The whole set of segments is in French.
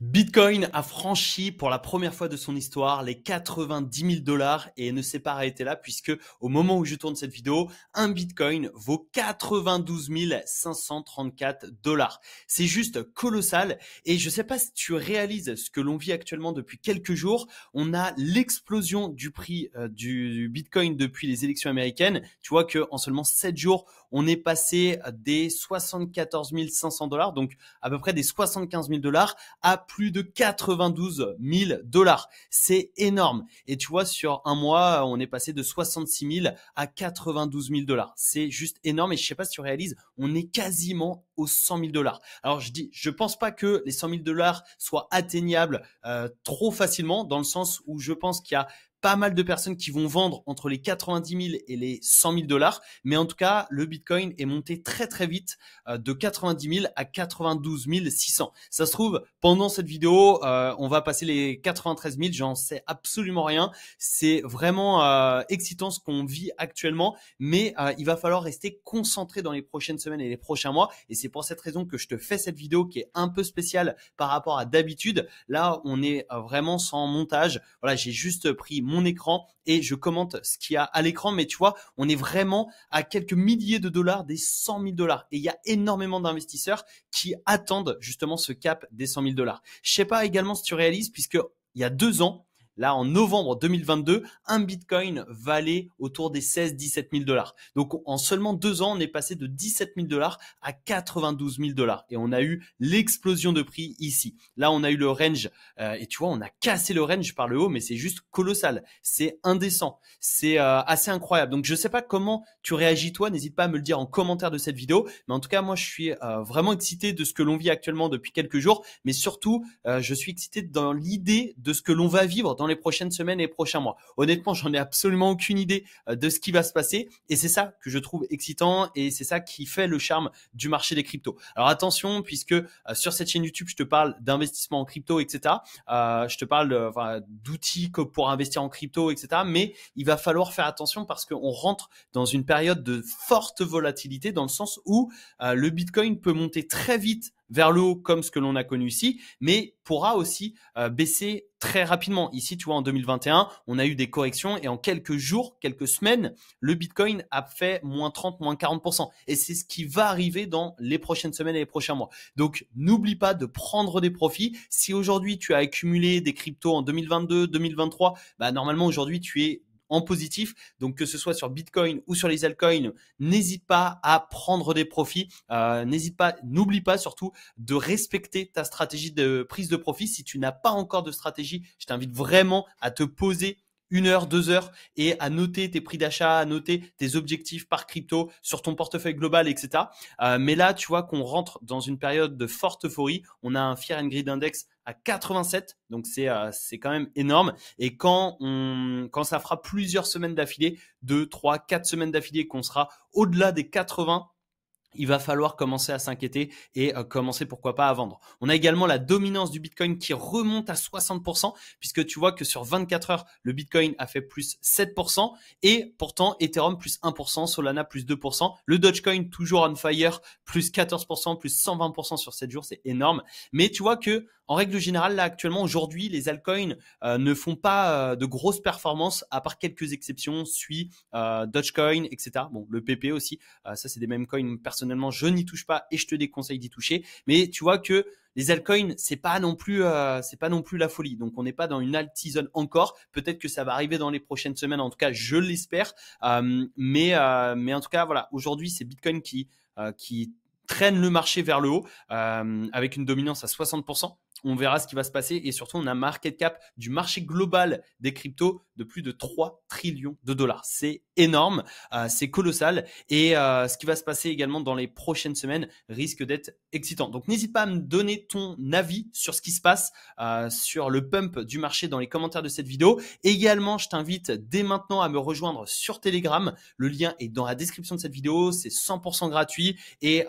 Bitcoin a franchi pour la première fois de son histoire les 90 000 dollars et ne s'est pas arrêté là puisque au moment où je tourne cette vidéo, un Bitcoin vaut 92 534 dollars. C'est juste colossal et je sais pas si tu réalises ce que l'on vit actuellement depuis quelques jours. On a l'explosion du prix euh, du Bitcoin depuis les élections américaines. Tu vois que en seulement 7 jours, on est passé des 74 500 dollars, donc à peu près des 75 000 dollars à plus de 92 000 dollars. C'est énorme. Et tu vois, sur un mois, on est passé de 66 000 à 92 000 dollars. C'est juste énorme. Et je ne sais pas si tu réalises, on est quasiment aux 100 000 dollars. Alors je dis, je pense pas que les 100 000 dollars soient atteignables euh, trop facilement, dans le sens où je pense qu'il y a pas mal de personnes qui vont vendre entre les 90 000 et les 100 000 dollars. Mais en tout cas, le Bitcoin est monté très très vite euh, de 90 000 à 92 600. Ça se trouve, pendant cette vidéo, euh, on va passer les 93 000. J'en sais absolument rien. C'est vraiment euh, excitant ce qu'on vit actuellement. Mais il va falloir rester concentré dans les prochaines semaines et les prochains mois. Et c'est pour cette raison que je te fais cette vidéo qui est un peu spéciale par rapport à d'habitude. Là, on est vraiment sans montage. Voilà, j'ai juste pris mon écran et je commente ce qu'il y a à l'écran. Mais tu vois, on est vraiment à quelques milliers de dollars des 100 000 dollars. Et il y a énormément d'investisseurs qui attendent justement ce cap des 100 000 dollars. Je sais pas également si tu réalises, puisque il y a deux ans, Là, en novembre 2022, un Bitcoin valait autour des 16-17 000 dollars. Donc, en seulement deux ans, on est passé de 17 000 dollars à 92 000 dollars. Et on a eu l'explosion de prix ici. Là, on a eu le range. Euh, et tu vois, on a cassé le range par le haut, mais c'est juste colossal. C'est indécent. C'est euh, assez incroyable. Donc, je ne sais pas comment tu réagis, toi. N'hésite pas à me le dire en commentaire de cette vidéo. Mais en tout cas, moi, je suis euh, vraiment excité de ce que l'on vit actuellement depuis quelques jours. Mais surtout, je suis excité dans l'idée de ce que l'on va vivre dans les prochaines semaines et prochains mois. Honnêtement, j'en ai absolument aucune idée euh, de ce qui va se passer et c'est ça que je trouve excitant et c'est ça qui fait le charme du marché des cryptos. Alors attention, puisque euh, sur cette chaîne YouTube, je te parle d'investissement en crypto, etc. Euh, je te parle d'outils pour investir en crypto, etc. Mais il va falloir faire attention parce qu'on rentre dans une période de forte volatilité dans le sens où le Bitcoin peut monter très vite vers le haut comme ce que l'on a connu ici, mais pourra aussi euh, baisser très rapidement. Ici, tu vois, en 2021, on a eu des corrections et en quelques jours, quelques semaines, le Bitcoin a fait moins 30, moins 40%. Et c'est ce qui va arriver dans les prochaines semaines et les prochains mois. Donc, n'oublie pas de prendre des profits. Si aujourd'hui, tu as accumulé des cryptos en 2022, 2023, bah, normalement, aujourd'hui, tu es en positif. Donc que ce soit sur Bitcoin ou sur les altcoins, n'hésite pas à prendre des profits. Euh, n'hésite pas, n'oublie pas surtout de respecter ta stratégie de prise de profit. Si tu n'as pas encore de stratégie, je t'invite vraiment à te poser une heure, deux heures et à noter tes prix d'achat, à noter tes objectifs par crypto sur ton portefeuille global, etc. Euh, mais là, tu vois qu'on rentre dans une période de forte euphorie. On a un Fear and Greed Index à 87. Donc c'est euh, c'est quand même énorme. Et quand on quand ça fera plusieurs semaines d'affilée, 2, 3, 4 semaines d'affilée, qu'on sera au-delà des 80, il va falloir commencer à s'inquiéter et euh, commencer pourquoi pas à vendre. On a également la dominance du Bitcoin qui remonte à 60% puisque tu vois que sur 24 heures, le Bitcoin a fait plus 7% et pourtant Ethereum plus 1%, Solana plus 2%, le Dogecoin toujours on fire plus 14%, plus 120% sur 7 jours, c'est énorme. Mais tu vois que en règle générale, là actuellement, aujourd'hui, les altcoins euh, ne font pas euh, de grosses performances, à part quelques exceptions, suit euh, Dogecoin, etc. Bon, le PP aussi, ça c'est des mêmes coins. Personnellement, je n'y touche pas et je te déconseille d'y toucher. Mais tu vois que les altcoins, c'est pas non plus, c'est pas non plus la folie. Donc on n'est pas dans une alt season encore. Peut-être que ça va arriver dans les prochaines semaines. En tout cas, je l'espère. mais mais en tout cas, voilà. Aujourd'hui, c'est Bitcoin qui qui traîne le marché vers le haut avec une dominance à 60%. On verra ce qui va se passer et surtout, on a un market cap du marché global des cryptos de plus de 3 trillions de dollars. C'est énorme, euh, c'est colossal et euh, ce qui va se passer également dans les prochaines semaines risque d'être excitant. Donc n'hésite pas à me donner ton avis sur ce qui se passe euh, sur le pump du marché dans les commentaires de cette vidéo. Également, je t'invite dès maintenant à me rejoindre sur Telegram. Le lien est dans la description de cette vidéo, c'est 100% gratuit et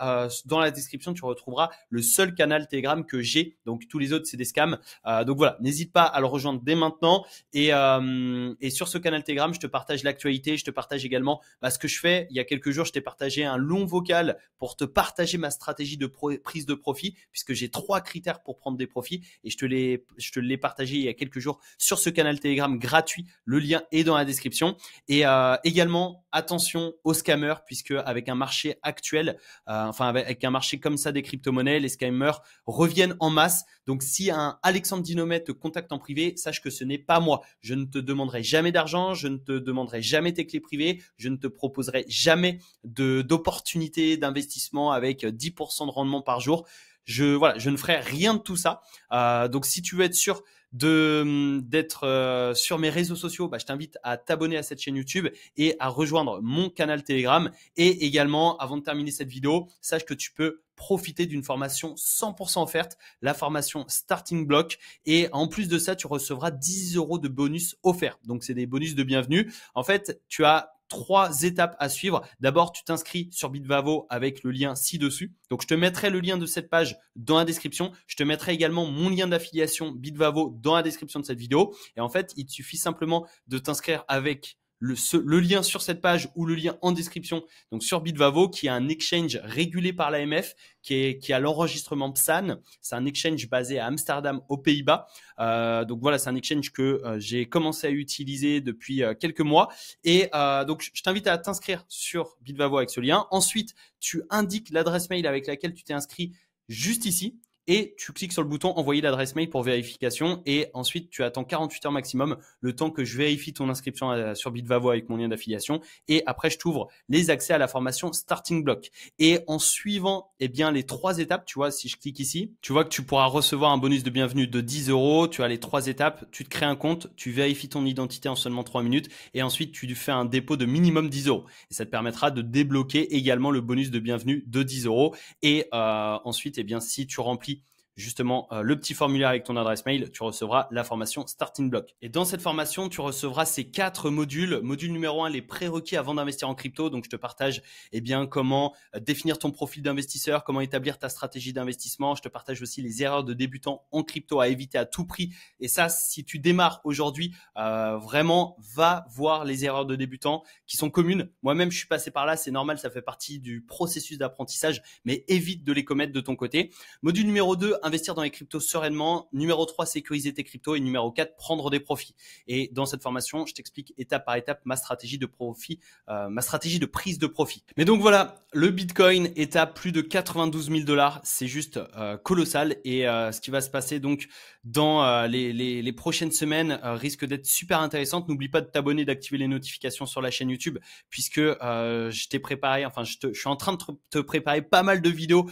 dans la description, tu retrouveras le seul canal Telegram que j'ai. Donc tous les autres, c'est des scams. Euh, donc voilà, n'hésite pas à le rejoindre dès maintenant. Euh, et, sur ce canal Telegram, je te partage l'actualité, je te partage également bah, ce que je fais. Il y a quelques jours, je t'ai partagé un long vocal pour te partager ma stratégie de prise de profit, puisque j'ai trois critères pour prendre des profits. Et je te l'ai, je te partagé il y a quelques jours sur ce canal Telegram gratuit. Le lien est dans la description. Et euh, également, attention aux scammers, puisque avec un marché actuel, enfin avec un marché comme ça des crypto-monnaies, les scammers reviennent en masse. Donc si un Alexandre Dinomet te contacte en privé, sache que ce n'est pas moi. Je ne te demanderai jamais d'argent, je ne te demanderai jamais tes clés privées, je ne te proposerai jamais d'opportunités d'investissement avec 10% euh, de rendement par jour. Je, voilà, je ne ferai rien de tout ça. Euh, donc si tu veux être sûr d'être euh, sur mes réseaux sociaux, bah, je t'invite à t'abonner à cette chaîne YouTube et à rejoindre mon canal Telegram. Et également, avant de terminer cette vidéo, sache que tu peux profiter d'une formation 100% offerte, la formation Starting Block. Et en plus de ça, tu recevras 10 euros de bonus offerts. Donc, c'est des bonus de bienvenue. En fait, tu as trois étapes à suivre. D'abord, tu t'inscris sur Bitvavo avec le lien ci-dessus. Donc, je te mettrai le lien de cette page dans la description. Je te mettrai également mon lien d'affiliation Bitvavo dans la description de cette vidéo. Et en fait, il te suffit simplement de t'inscrire avec le, lien sur cette page ou le lien en description, donc sur Bitvavo, qui est un exchange régulé par l'AMF, qui, qui a l'enregistrement PSAN. C'est un exchange basé à Amsterdam, aux Pays-Bas. Euh, donc voilà, c'est un exchange que euh, j'ai commencé à utiliser depuis euh, quelques mois. Et donc, je t'invite à t'inscrire sur Bitvavo avec ce lien. Ensuite, tu indiques l'adresse mail avec laquelle tu t'es inscrit juste ici et tu cliques sur le bouton envoyer l'adresse mail pour vérification et ensuite tu attends 48 heures maximum le temps que je vérifie ton inscription euh, sur Bitvavo avec mon lien d'affiliation et après je t'ouvre les accès à la formation Starting Block et en suivant eh bien les trois étapes tu vois si je clique ici tu vois que tu pourras recevoir un bonus de bienvenue de 10 euros tu as les trois étapes tu te crées un compte tu vérifies ton identité en seulement 3 minutes et ensuite tu fais un dépôt de minimum 10 euros et ça te permettra de débloquer également le bonus de bienvenue de 10 euros et euh, ensuite eh bien si tu remplis justement euh, le petit formulaire avec ton adresse mail, tu recevras la formation Starting Block. Et dans cette formation, tu recevras ces quatre modules. Module numéro un, les prérequis avant d'investir en crypto. Donc je te partage eh bien comment euh, définir ton profil d'investisseur, comment établir ta stratégie d'investissement. Je te partage aussi les erreurs de débutants en crypto à éviter à tout prix. Et ça, si tu démarres aujourd'hui, euh, vraiment va voir les erreurs de débutants qui sont communes. Moi-même, je suis passé par là, c'est normal, ça fait partie du processus d'apprentissage, mais évite de les commettre de ton côté. Module numéro 2, investir dans les cryptos sereinement. Numéro 3, sécuriser tes cryptos. Et numéro 4, prendre des profits. Et dans cette formation, je t'explique étape par étape ma stratégie de profit, euh, ma stratégie de prise de profit. Mais donc voilà, le Bitcoin est à plus de 92 000 dollars. C'est juste euh, colossal. Et euh, ce qui va se passer donc dans les, prochaines semaines risque d'être super intéressant. N'oublie pas de t'abonner, d'activer les notifications sur la chaîne YouTube, puisque je t'ai préparé, enfin je, je, suis en train de te préparer pas mal de vidéos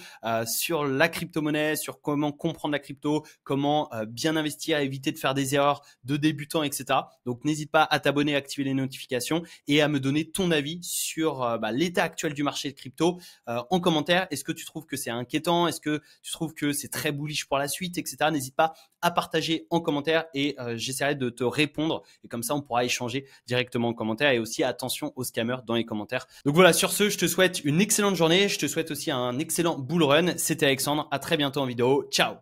sur la crypto-monnaie, sur comment comprendre la crypto, comment euh, bien investir, éviter de faire des erreurs de débutants, etc. Donc n'hésite pas à t'abonner, activer les notifications et à me donner ton avis sur euh, bah, l'état actuel du marché de crypto euh, en commentaire. Est-ce que tu trouves que c'est inquiétant Est-ce que tu trouves que c'est très bullish pour la suite, etc. N'hésite pas à partager en commentaire et j'essaierai de te répondre et comme ça on pourra échanger directement en commentaire et aussi attention aux scammers dans les commentaires. Donc voilà, sur ce, je te souhaite une excellente journée. Je te souhaite aussi un excellent bull run. C'était Alexandre. À très bientôt en vidéo. Ciao